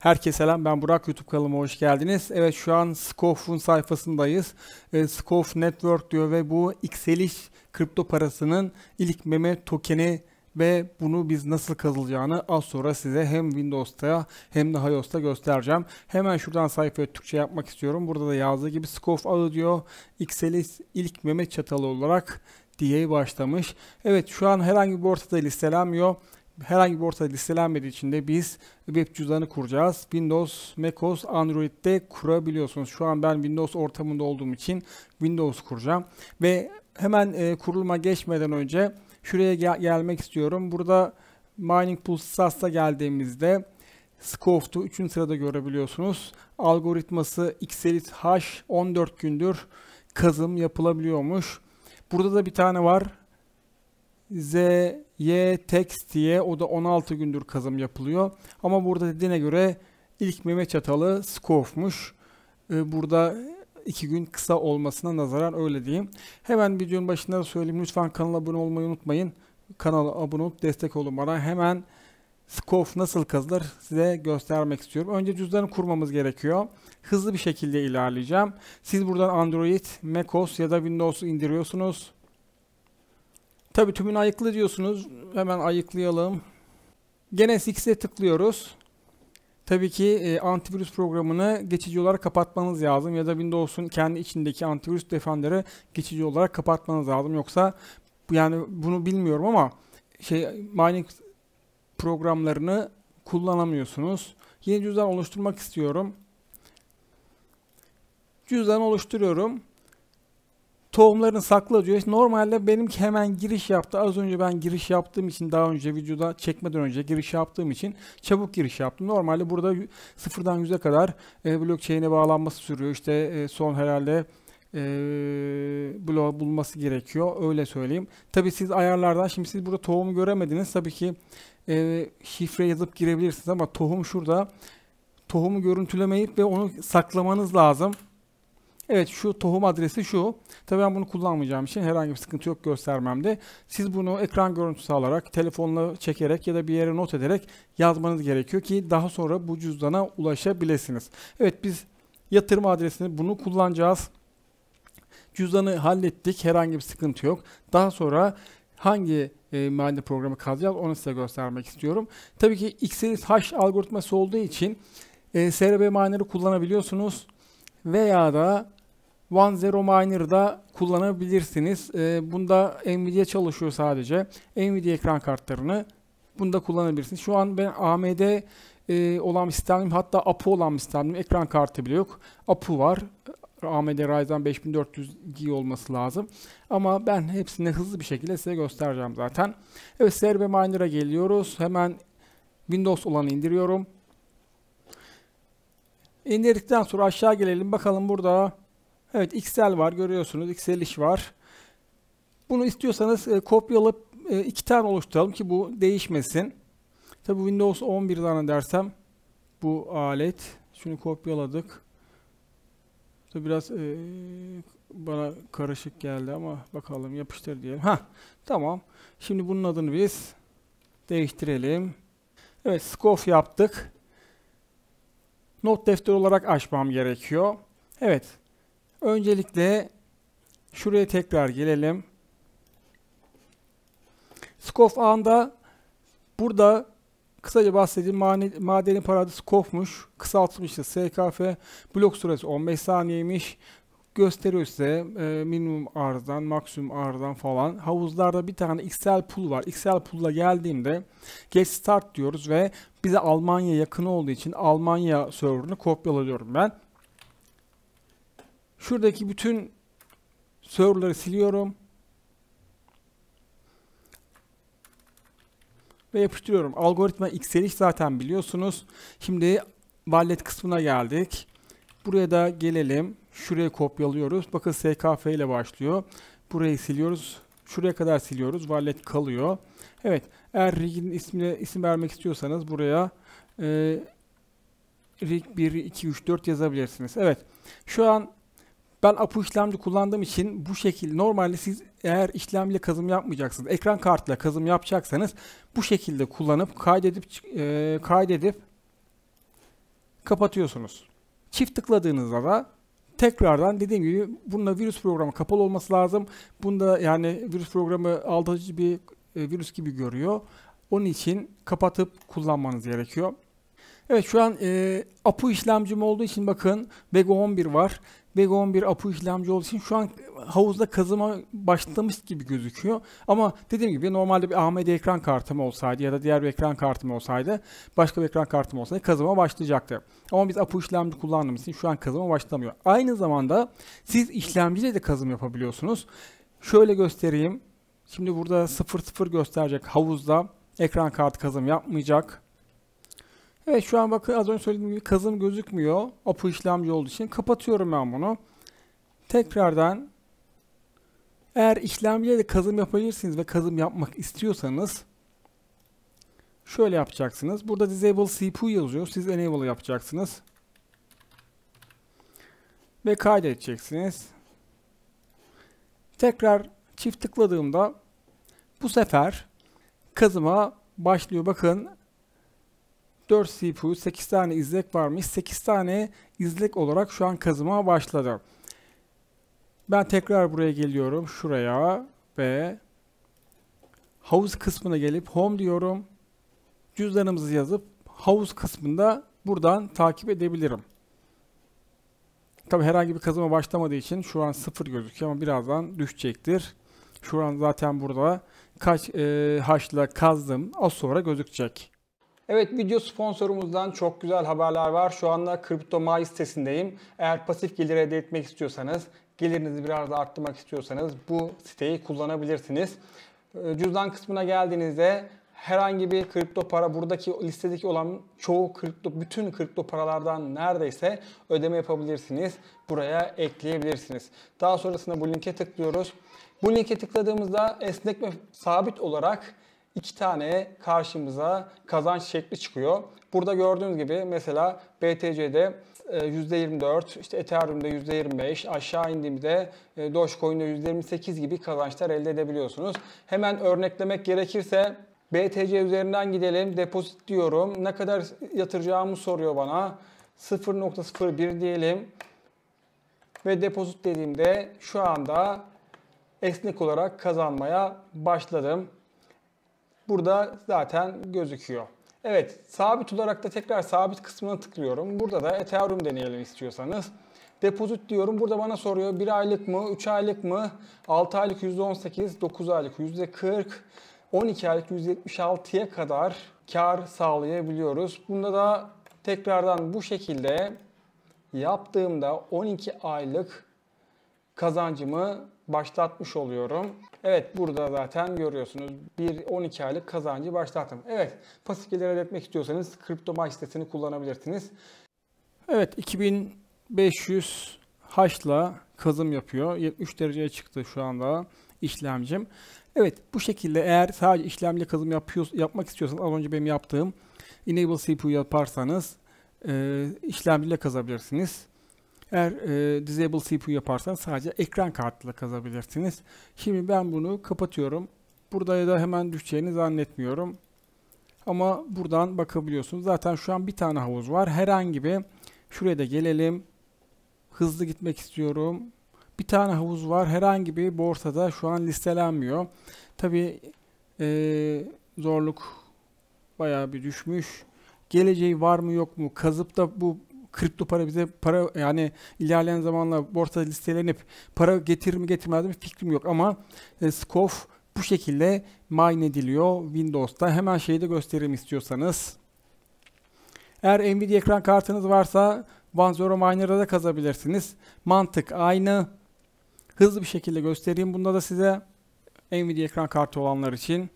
Herkese selam ben Burak YouTube kanalıma hoş geldiniz. Evet şu an Skof'un sayfasındayız. E, Skof Network diyor ve bu XLH kripto parasının ilk meme tokeni ve bunu biz nasıl kazılacağını az sonra size hem Windows'ta hem de iOS'ta göstereceğim. Hemen şuradan sayfaya Türkçe yapmak istiyorum. Burada da yazdığı gibi Skof adı diyor. XLS ilk meme çatalı olarak diye başlamış. Evet şu an herhangi bir ortada listelenmiyor herhangi bir ortada listelenmediği için de biz web cüzdanı kuracağız. Windows, macOS, Android'de kurabiliyorsunuz. Şu an ben Windows ortamında olduğum için Windows kuracağım. Ve hemen e, kuruluma geçmeden önce şuraya gel gelmek istiyorum. Burada Mining Pulse sasta geldiğimizde Scoft'u 3. sırada görebiliyorsunuz. Algoritması Xelit H 14 gündür kazım yapılabiliyormuş. Burada da bir tane var. ZY Text diye o da 16 gündür kazım yapılıyor. Ama burada dediğine göre ilk meme çatalı Skof'muş. Ee, burada 2 gün kısa olmasına nazaran öyle diyeyim. Hemen videonun başında da söyleyeyim. Lütfen kanala abone olmayı unutmayın. Kanala abone olup destek olun bana. Hemen Skof nasıl kazılır size göstermek istiyorum. Önce cüzdanı kurmamız gerekiyor. Hızlı bir şekilde ilerleyeceğim. Siz buradan Android, macOS ya da Windows indiriyorsunuz. Tabii tümünü ayıklı diyorsunuz. Hemen ayıklayalım. Gene X'e tıklıyoruz. Tabii ki e, antivirüs programını geçici olarak kapatmanız lazım ya da Windows'un kendi içindeki antivirüs Defender'ı geçici olarak kapatmanız lazım. Yoksa yani bunu bilmiyorum ama şey mining programlarını kullanamıyorsunuz. Yeni cüzdan oluşturmak istiyorum. Cüzdan oluşturuyorum. Tohumların sakla diyor. normalde benim hemen giriş yaptı. Az önce ben giriş yaptığım için daha önce videoda çekmeden önce giriş yaptığım için çabuk giriş yaptım. Normalde burada sıfırdan yüze kadar e, blockchain'e bağlanması sürüyor. İşte e, son herhalde e, bloğu bulması gerekiyor. Öyle söyleyeyim. Tabii siz ayarlardan şimdi siz burada tohumu göremediniz. Tabii ki e, şifre yazıp girebilirsiniz ama tohum şurada. Tohumu görüntülemeyip ve onu saklamanız lazım. Evet şu tohum adresi şu. Tabii ben bunu kullanmayacağım için herhangi bir sıkıntı yok göstermemde. Siz bunu ekran görüntüsü alarak, telefonla çekerek ya da bir yere not ederek yazmanız gerekiyor ki daha sonra bu cüzdana ulaşabilirsiniz. Evet biz yatırım adresini bunu kullanacağız. Cüzdanı hallettik. Herhangi bir sıkıntı yok. Daha sonra hangi e, mahalle programı kazacağız onu size göstermek istiyorum. Tabii ki hash algoritması olduğu için e, SRB mahalleleri kullanabiliyorsunuz veya da One Zero Miner'da kullanabilirsiniz. Ee, bunda Nvidia çalışıyor sadece. Nvidia ekran kartlarını bunda kullanabilirsiniz. Şu an ben AMD e, olan bir sistemim hatta APU olan bir sistemim ekran kartı bile yok. APU var. AMD Ryzen 5400G olması lazım. Ama ben hepsini hızlı bir şekilde size göstereceğim zaten. Evet Serbe Miner'a geliyoruz. Hemen Windows olanı indiriyorum. İndirdikten sonra aşağı gelelim. Bakalım burada Evet XL var görüyorsunuz. XL iş var. Bunu istiyorsanız e, kopyalayıp e, iki tane oluşturalım ki bu değişmesin. Tabi Windows 11 tane dersem bu alet. Şunu kopyaladık. Tabi biraz e, bana karışık geldi ama bakalım yapıştır diyelim. Ha tamam. Şimdi bunun adını biz değiştirelim. Evet scope yaptık. Not defteri olarak açmam gerekiyor. Evet Öncelikle şuraya tekrar gelelim. Skof ağında burada kısaca bahsedeyim madeni paradı Skof'muş. Kısaltılmıştı SKF. Blok süresi 15 saniyeymiş. Gösteriyor size e, minimum arzdan, maksimum arzdan falan. Havuzlarda bir tane XL pool var. XL pool'la geldiğimde get start diyoruz ve bize Almanya yakın olduğu için Almanya server'ını kopyalıyorum ben. Şuradaki bütün serverları siliyorum. Ve yapıştırıyorum. Algoritma XLX zaten biliyorsunuz. Şimdi wallet kısmına geldik. Buraya da gelelim. Şuraya kopyalıyoruz. Bakın SKF ile başlıyor. Burayı siliyoruz. Şuraya kadar siliyoruz. Wallet kalıyor. Evet. Eğer rig'in ismine isim vermek istiyorsanız buraya e, rig 1, 2, 3, 4 yazabilirsiniz. Evet. Şu an ben Apu işlemci kullandığım için bu şekilde normalde siz eğer işlemle kazım yapmayacaksınız. Ekran kartla kazım yapacaksanız bu şekilde kullanıp kaydedip e, kaydedip kapatıyorsunuz. Çift tıkladığınızda da tekrardan dediğim gibi bununla virüs programı kapalı olması lazım. Bunda yani virüs programı aldatıcı bir e, virüs gibi görüyor. Onun için kapatıp kullanmanız gerekiyor. Evet şu an e, APU işlemcim olduğu için bakın Vega 11 var. Vega 11 APU işlemci olduğu için şu an havuzda kazıma başlamış gibi gözüküyor. Ama dediğim gibi normalde bir AMD ekran kartım olsaydı ya da diğer bir ekran kartım olsaydı başka bir ekran kartım olsaydı kazıma başlayacaktı. Ama biz APU işlemci kullandığımız için şu an kazıma başlamıyor. Aynı zamanda siz işlemciyle de kazım yapabiliyorsunuz. Şöyle göstereyim. Şimdi burada 00 gösterecek havuzda ekran kartı kazım yapmayacak. Evet şu an bakın az önce söylediğim gibi kazım gözükmüyor. Apı işlemci olduğu için. Kapatıyorum ben bunu. Tekrardan eğer işlemciyle de kazım yapabilirsiniz ve kazım yapmak istiyorsanız şöyle yapacaksınız. Burada disable CPU yazıyor. Siz enable yapacaksınız. Ve kaydedeceksiniz. Tekrar çift tıkladığımda bu sefer kazıma başlıyor. Bakın 4 CPU, 8 tane izlek varmış. 8 tane izlek olarak şu an kazıma başladı. Ben tekrar buraya geliyorum. Şuraya ve havuz kısmına gelip home diyorum. Cüzdanımızı yazıp havuz kısmında buradan takip edebilirim. Tabi herhangi bir kazıma başlamadığı için şu an sıfır gözüküyor ama birazdan düşecektir. Şu an zaten burada kaç e, haşla kazdım az sonra gözükecek. Evet video sponsorumuzdan çok güzel haberler var. Şu anda CryptoMay sitesindeyim. Eğer pasif gelir elde etmek istiyorsanız, gelirinizi biraz da arttırmak istiyorsanız bu siteyi kullanabilirsiniz. Ee, cüzdan kısmına geldiğinizde herhangi bir kripto para buradaki listedeki olan çoğu kripto bütün kripto paralardan neredeyse ödeme yapabilirsiniz. Buraya ekleyebilirsiniz. Daha sonrasında bu linke tıklıyoruz. Bu linke tıkladığımızda esnek ve sabit olarak iki tane karşımıza kazanç şekli çıkıyor. Burada gördüğünüz gibi mesela BTC'de %24, e, işte Ethereum'da %25, aşağı indiğimde e, Dogecoin'de %28 gibi kazançlar elde edebiliyorsunuz. Hemen örneklemek gerekirse BTC üzerinden gidelim. Depozit diyorum. Ne kadar yatıracağımı soruyor bana. 0.01 diyelim. Ve depozit dediğimde şu anda esnek olarak kazanmaya başladım burada zaten gözüküyor. Evet, sabit olarak da tekrar sabit kısmına tıklıyorum. Burada da Ethereum deneyelim istiyorsanız. Depozit diyorum. Burada bana soruyor 1 aylık mı, 3 aylık mı, 6 aylık %18, 9 aylık %40, 12 aylık %76'ya kadar kar sağlayabiliyoruz. Bunda da tekrardan bu şekilde yaptığımda 12 aylık kazancımı başlatmış oluyorum. Evet burada zaten görüyorsunuz bir 12 aylık kazancı başlattım. Evet pasif gelir elde etmek istiyorsanız CryptoMay sitesini kullanabilirsiniz. Evet 2500 haşla kazım yapıyor. 73 dereceye çıktı şu anda işlemcim. Evet bu şekilde eğer sadece işlemci kazım yapıyor, yapmak istiyorsanız az önce benim yaptığım Enable CPU yaparsanız e, işlemciyle kazabilirsiniz. Eğer e, Disable CPU yaparsanız sadece ekran kartıyla kazabilirsiniz. Şimdi ben bunu kapatıyorum. Burada da hemen düşeceğini zannetmiyorum. Ama buradan bakabiliyorsunuz. Zaten şu an bir tane havuz var. Herhangi bir şuraya da gelelim. Hızlı gitmek istiyorum. Bir tane havuz var. Herhangi bir borsada şu an listelenmiyor. Tabi e, zorluk bayağı bir düşmüş. Geleceği var mı yok mu? Kazıp da bu kripto para bize para yani ilerleyen zamanla borsa listelenip para getir mi getirmez mi fikrim yok ama e, SCOF bu şekilde mine ediliyor Windows'ta. Hemen şeyi de göstereyim istiyorsanız. Eğer Nvidia ekran kartınız varsa OneZero Miner'da da kazabilirsiniz. Mantık aynı. Hızlı bir şekilde göstereyim. Bunda da size Nvidia ekran kartı olanlar için.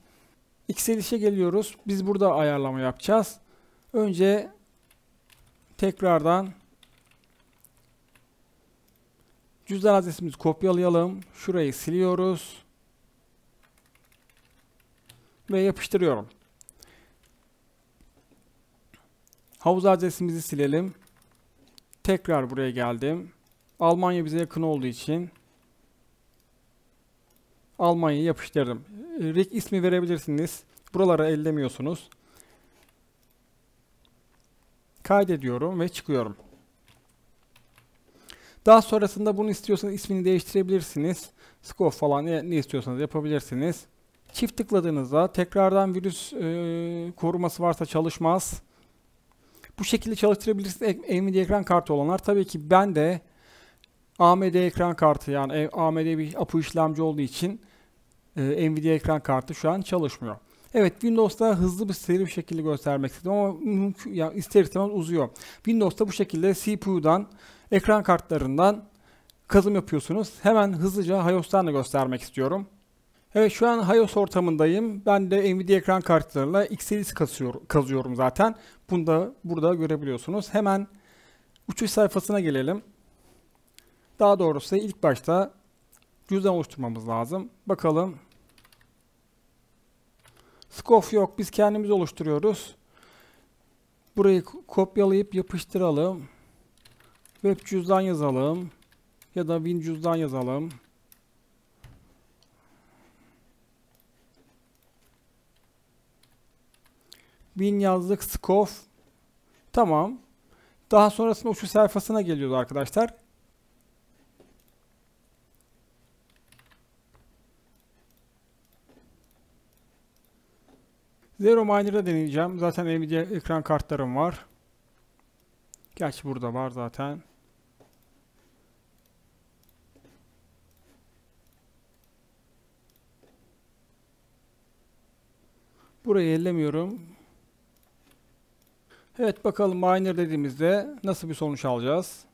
Excel işe geliyoruz. Biz burada ayarlama yapacağız. Önce Tekrardan cüzdan adresimizi kopyalayalım. Şurayı siliyoruz. Ve yapıştırıyorum. Havuz adresimizi silelim. Tekrar buraya geldim. Almanya bize yakın olduğu için Almanya'yı yapıştırdım. Rig ismi verebilirsiniz. Buraları ellemiyorsunuz. Kaydediyorum ve çıkıyorum. Daha sonrasında bunu istiyorsanız ismini değiştirebilirsiniz. Scope falan ne, istiyorsanız yapabilirsiniz. Çift tıkladığınızda tekrardan virüs e, koruması varsa çalışmaz. Bu şekilde çalıştırabilirsiniz e, AMD ekran kartı olanlar. Tabii ki ben de AMD ekran kartı yani AMD bir APU işlemci olduğu için e, Nvidia ekran kartı şu an çalışmıyor. Evet Windows'ta hızlı bir seri bir şekilde göstermek istedim ama mümkün, ya ister istemez uzuyor. Windows'ta bu şekilde CPU'dan, ekran kartlarından kazım yapıyorsunuz. Hemen hızlıca HiOS'tan da göstermek istiyorum. Evet şu an HiOS ortamındayım. Ben de Nvidia ekran kartlarıyla X-Series kazıyor, kazıyorum zaten. Bunu da burada görebiliyorsunuz. Hemen uçuş sayfasına gelelim. Daha doğrusu ilk başta cüzdan oluşturmamız lazım. Bakalım Scoff yok. Biz kendimiz oluşturuyoruz. Burayı kopyalayıp yapıştıralım. Web cüzdan yazalım. Ya da Win cüzdan yazalım. Win yazdık. scoff. Tamam. Daha sonrasında uçuş sayfasına geliyoruz arkadaşlar. Zero Miner'da deneyeceğim. Zaten Nvidia ekran kartlarım var. Gerçi burada var zaten. Burayı ellemiyorum. Evet bakalım miner dediğimizde nasıl bir sonuç alacağız.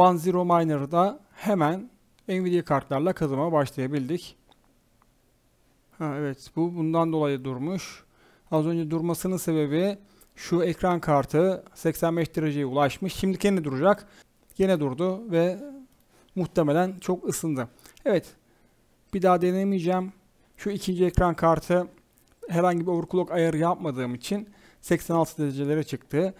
One Zero Miner'da hemen Nvidia kartlarla kazıma başlayabildik. Ha, evet bu bundan dolayı durmuş. Az önce durmasının sebebi şu ekran kartı 85 dereceye ulaşmış. Şimdi kendi duracak. Yine durdu ve muhtemelen çok ısındı. Evet bir daha denemeyeceğim. Şu ikinci ekran kartı herhangi bir overclock ayarı yapmadığım için 86 derecelere çıktı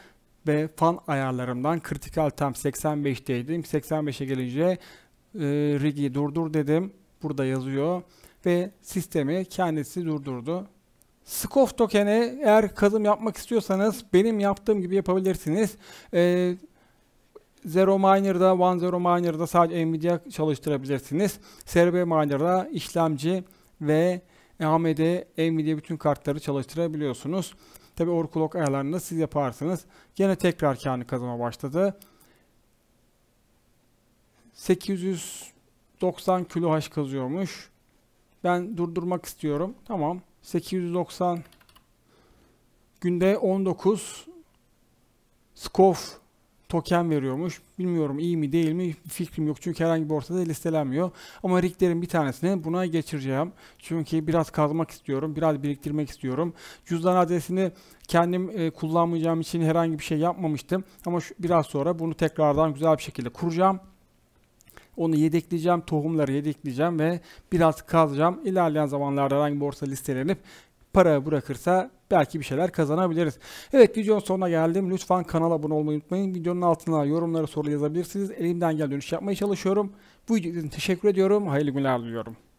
ve fan ayarlarımdan critical tam 85'teydim. 85'e gelince e, rigi durdur dedim. Burada yazıyor ve sistemi kendisi durdurdu. Scoff token'e eğer kazım yapmak istiyorsanız benim yaptığım gibi yapabilirsiniz. Ee, Zero Miner'da, One Zero Miner'da sadece Nvidia çalıştırabilirsiniz. SRB Miner'da işlemci ve AMD, Nvidia bütün kartları çalıştırabiliyorsunuz. Tabi overclock ayarlarını siz yaparsınız. Gene tekrar kendi kazanma başladı. 890 kilo kHz kazıyormuş. Ben durdurmak istiyorum. Tamam. 890 günde 19 skof token veriyormuş. Bilmiyorum iyi mi değil mi fikrim yok çünkü herhangi bir ortada listelenmiyor. Ama riglerin bir tanesini buna geçireceğim. Çünkü biraz kazmak istiyorum, biraz biriktirmek istiyorum. Cüzdan adresini kendim e, kullanmayacağım için herhangi bir şey yapmamıştım. Ama şu, biraz sonra bunu tekrardan güzel bir şekilde kuracağım. Onu yedekleyeceğim, tohumları yedekleyeceğim ve biraz kazacağım. İlerleyen zamanlarda herhangi bir borsa listelenip para bırakırsa belki bir şeyler kazanabiliriz. Evet videonun sonuna geldim. Lütfen kanala abone olmayı unutmayın. Videonun altına yorumlara soru yazabilirsiniz. Elimden gelen yapmaya çalışıyorum. Bu video için teşekkür ediyorum. Hayırlı günler diliyorum.